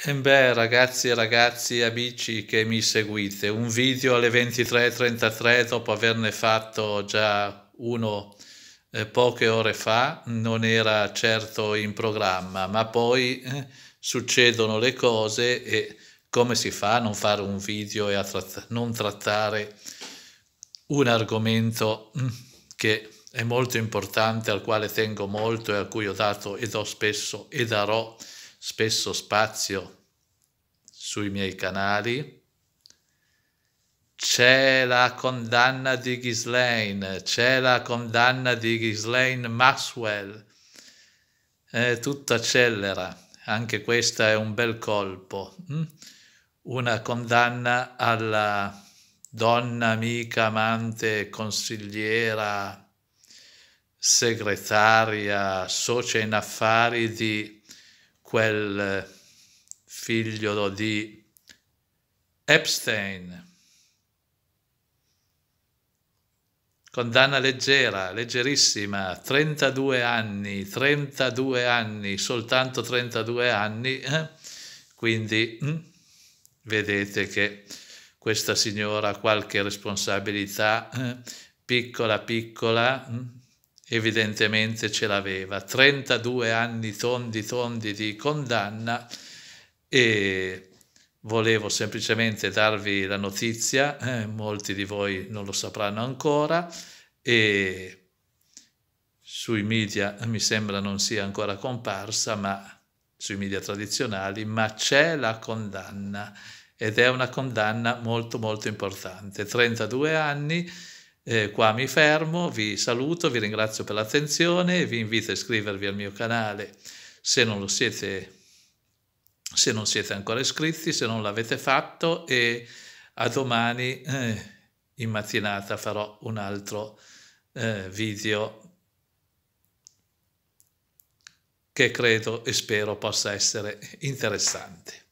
E beh ragazzi e ragazzi amici che mi seguite, un video alle 23.33 dopo averne fatto già uno eh, poche ore fa, non era certo in programma, ma poi eh, succedono le cose e come si fa a non fare un video e tratt non trattare un argomento mm, che è molto importante, al quale tengo molto e a cui ho dato e do spesso e darò spesso spazio sui miei canali. C'è la condanna di Ghislaine, c'è la condanna di Ghislaine Maxwell. Eh, tutto accelera, anche questo è un bel colpo. Hm? Una condanna alla donna, amica, amante, consigliera, segretaria, socia in affari di quel eh, figlio di Epstein. Condanna leggera, leggerissima, 32 anni, 32 anni, soltanto 32 anni. Eh? Quindi hm, vedete che questa signora ha qualche responsabilità, eh? piccola piccola, hm? evidentemente ce l'aveva, 32 anni tondi tondi di condanna e volevo semplicemente darvi la notizia, eh, molti di voi non lo sapranno ancora e sui media mi sembra non sia ancora comparsa, ma sui media tradizionali, ma c'è la condanna ed è una condanna molto molto importante, 32 anni eh, qua mi fermo, vi saluto, vi ringrazio per l'attenzione, vi invito a iscrivervi al mio canale se non lo siete, se non siete ancora iscritti, se non l'avete fatto e a domani eh, in mattinata farò un altro eh, video che credo e spero possa essere interessante.